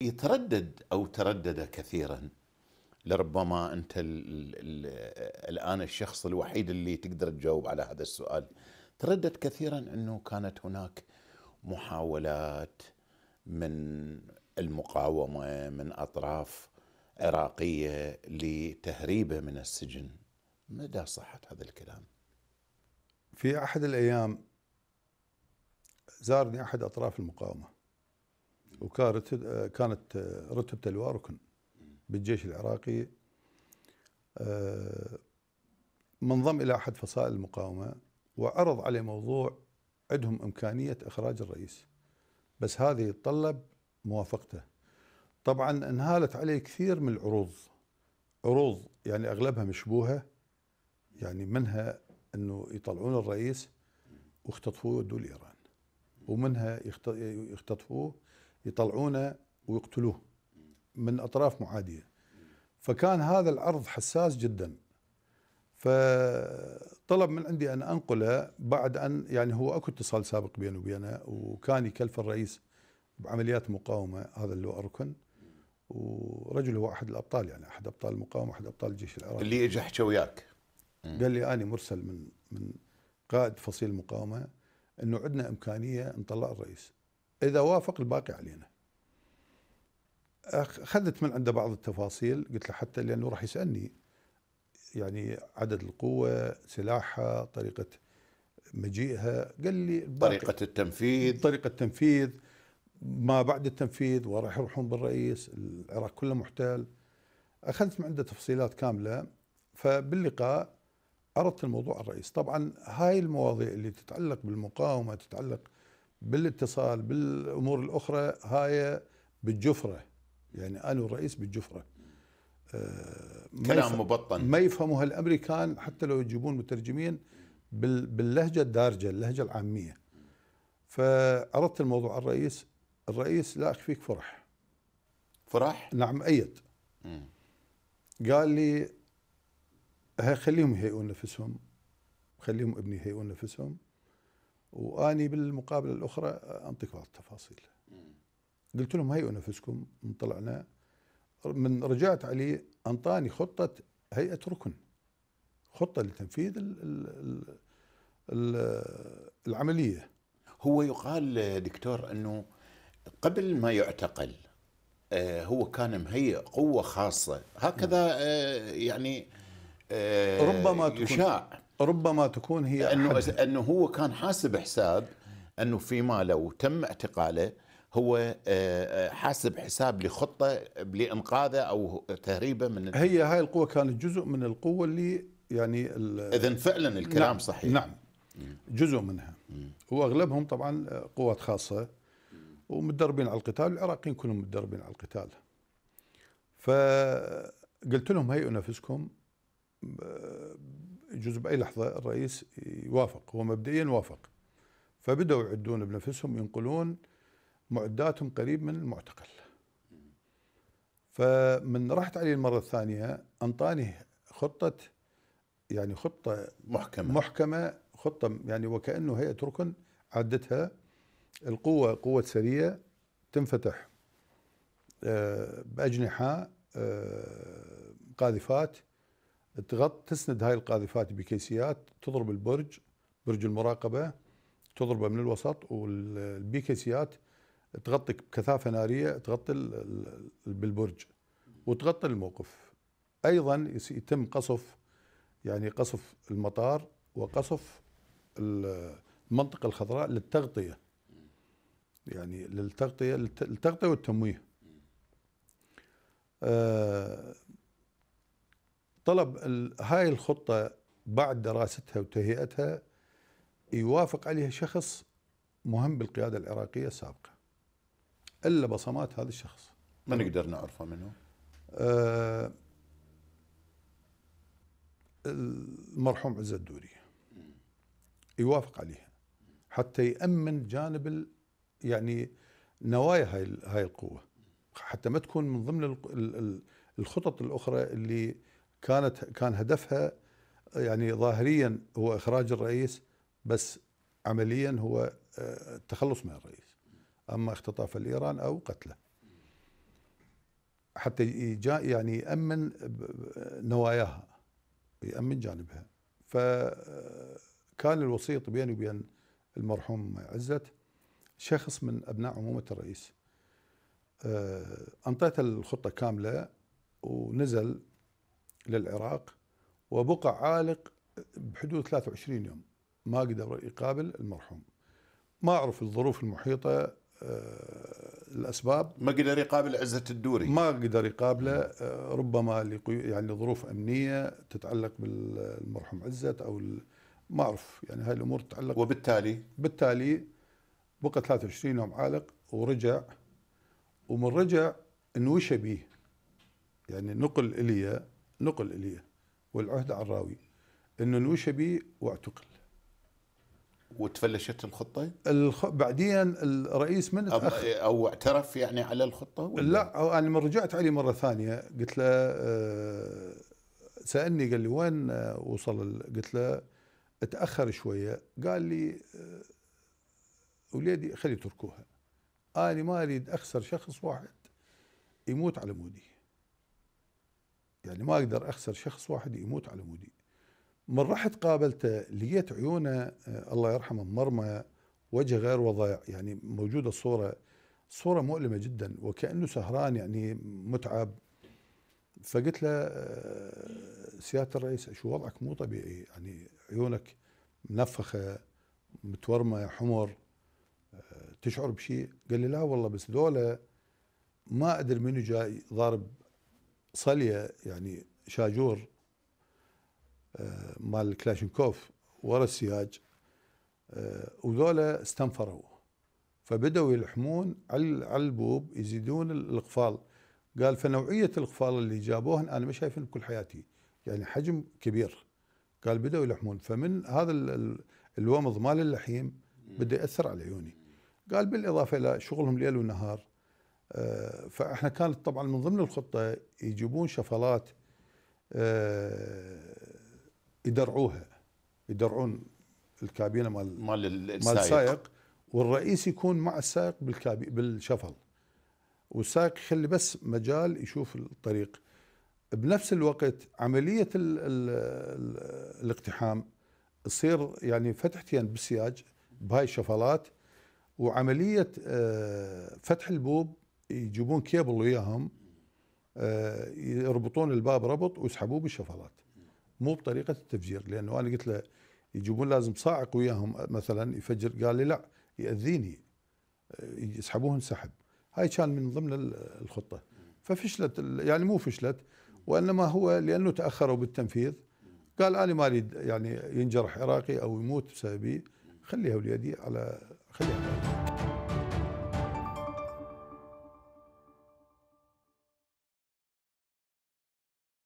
يتردد او تردد كثيرا لربما انت الـ الـ الان الشخص الوحيد اللي تقدر تجاوب على هذا السؤال تردد كثيرا انه كانت هناك محاولات من المقاومه من اطراف عراقيه لتهريبه من السجن مدى صحه هذا الكلام في احد الايام زارني احد اطراف المقاومه وكانت آه، كانت آه، رتبته اللواء ركن بالجيش العراقي آه، منضم الى احد فصائل المقاومه وعرض عليه موضوع عندهم امكانيه اخراج الرئيس بس هذه يتطلب موافقته طبعا انهالت عليه كثير من العروض عروض يعني اغلبها مشبوهه يعني منها انه يطلعون الرئيس واختطفوه يودوه لايران ومنها يختطفوه يطلعونه ويقتلوه من اطراف معاديه فكان هذا العرض حساس جدا فطلب من عندي ان انقله بعد ان يعني هو اكو اتصال سابق بينه وبينه وكان يكلف الرئيس بعمليات مقاومه هذا اللي هو اركن ورجل هو احد الابطال يعني احد ابطال المقاومه احد ابطال الجيش العراقي اللي اجى حكى وياك قال لي اني مرسل من من قائد فصيل المقاومه انه عندنا امكانيه نطلع الرئيس اذا وافق الباقي علينا اخذت من عنده بعض التفاصيل قلت له حتى لانه راح يسالني يعني عدد القوه سلاحها طريقه مجيئها قال لي طريقه التنفيذ طريقه التنفيذ ما بعد التنفيذ وراح يروحون بالرئيس العراق كله محتل اخذت من عنده تفصيلات كامله فباللقاء عرضت الموضوع على الرئيس طبعا هاي المواضيع اللي تتعلق بالمقاومه تتعلق بالاتصال بالامور الاخرى هاي بالجفره يعني انا والرئيس بالجفره آه، كلام مبطن ما يفهموا هالامريكان حتى لو يجيبون مترجمين باللهجه الدارجه اللهجه العاميه فعرضت الموضوع على الرئيس الرئيس لا اخفيك فرح فرح؟ نعم ايد قال لي خليهم يهيئون نفسهم خليهم ابني يهيئون نفسهم واني بالمقابله الاخرى انطيك بعض التفاصيل قلت لهم هيئوا نفسكم من طلعنا من رجعت عليه انطاني خطه هيئه ركن خطه لتنفيذ الـ الـ الـ العمليه هو يقال دكتور انه قبل ما يعتقل آه، هو كان مهيئ قوه خاصه هكذا آه، يعني آه، ربما تكون يشاع ربما تكون هي انه انه هو كان حاسب حساب انه فيما لو تم اعتقاله هو آه، آه، حاسب حساب لخطه لانقاذه او تهريبه من هي هاي القوه كانت جزء من القوه اللي يعني اذا فعلا الكلام نعم صحيح نعم جزء منها واغلبهم طبعا آه، قوات خاصه ومتدربين على القتال العراقيين كلهم متدربين على القتال فقلت لهم هيئوا نفسكم يجوز باي لحظه الرئيس يوافق هو مبدئيا وافق فبداوا يعدون بنفسهم ينقلون معداتهم قريب من المعتقل فمن رحت عليه المره الثانيه انطاني خطه يعني خطه محكمه محكمه خطه يعني وكانه هيئه ركن عدتها القوه قوه سريه تنفتح آه، باجنحه آه، قاذفات تغط تسند هاي القاذفات بكيسيات تضرب البرج برج المراقبه تضربه من الوسط والبيكيسيات تغطي بكثافه ناريه تغطي بالبرج وتغطي الموقف ايضا يتم قصف يعني قصف المطار وقصف المنطقه الخضراء للتغطيه يعني للتغطيه للتغطيه والتمويه آه، طلب هاي الخطة بعد دراستها وتهيئتها يوافق عليها شخص مهم بالقيادة العراقية السابقة إلا بصمات هذا الشخص ما نقدر نعرفه منه آه المرحوم عز الدوري يوافق عليها حتى يأمن جانب يعني نوايا هاي هاي القوة حتى ما تكون من ضمن الخطط الأخرى اللي كانت كان هدفها يعني ظاهريا هو اخراج الرئيس بس عمليا هو آه، التخلص من الرئيس اما اختطاف الايران او قتله حتى يعني يامن نواياها يامن جانبها فكان آه، الوسيط بيني وبين المرحوم عزت شخص من ابناء عمومه الرئيس آه، انطيته الخطه كامله ونزل للعراق وبقى عالق بحدود 23 يوم ما قدر يقابل المرحوم ما أعرف الظروف المحيطة آه، الأسباب ما قدر يقابل عزة الدوري ما قدر يقابله آه، ربما يعني لظروف أمنية تتعلق بالمرحوم عزت أو ما أعرف يعني هاي الأمور تتعلق وبالتالي بالتالي بقى 23 يوم عالق ورجع ومن رجع انوشى به يعني نقل إلي نقل إليه والعهد على الراوي أنه نوشى به واعتقل وتفلشت الخطه؟ الخ... بعدين الرئيس من أب... أخ... او اعترف يعني على الخطه؟ ولا؟ لا انا لما من رجعت عليه مره ثانيه قلت له آه، سالني قال لي وين آه، وصل قلت له تاخر شويه قال لي آه، وليدي خلي تركوها انا ما اريد اخسر شخص واحد يموت على مودي يعني ما اقدر اخسر شخص واحد يموت على مودي من رحت قابلته لقيت عيونه آه، الله يرحمه مرمى وجه غير وضايع يعني موجوده الصوره صوره مؤلمه جدا وكانه سهران يعني متعب فقلت له آه، سياده الرئيس شو وضعك مو طبيعي يعني عيونك منفخه متورمه حمر آه، تشعر بشيء قال لي لا والله بس دولة ما ادري منو جاي ضارب صليه يعني شاجور آه، مال كلاشنكوف ورا السياج آه، وذولا استنفروا فبدأوا يلحمون على البوب يزيدون الاقفال قال فنوعيه الاقفال اللي جابوهن انا ما شايفهم بكل حياتي يعني حجم كبير قال بدأوا يلحمون فمن هذا الومض مال اللحيم بدا ياثر على عيوني قال بالاضافه الى شغلهم ليل ونهار آه، فاحنا كانت طبعا من ضمن الخطه يجيبون شفلات آه، يدرعوها يدرعون الكابينه مال مال السائق, مال السائق والرئيس يكون مع السائق بالكابي بالشفل والسائق يخلي بس مجال يشوف الطريق بنفس الوقت عمليه الـ الـ الاقتحام تصير يعني فتحتين بالسياج بهاي الشفلات وعمليه آه، فتح البوب يجيبون كيبل وياهم آه، يربطون الباب ربط ويسحبوه بالشفرات مو بطريقه التفجير لانه انا قلت له يجيبون لازم صاعق وياهم مثلا يفجر قال لي لا ياذيني آه، يسحبوهن سحب هاي كان من ضمن الخطه ففشلت يعني مو فشلت وانما هو لانه تاخروا بالتنفيذ قال انا ما اريد يعني ينجرح عراقي او يموت بسببي خليها وليدي على خليها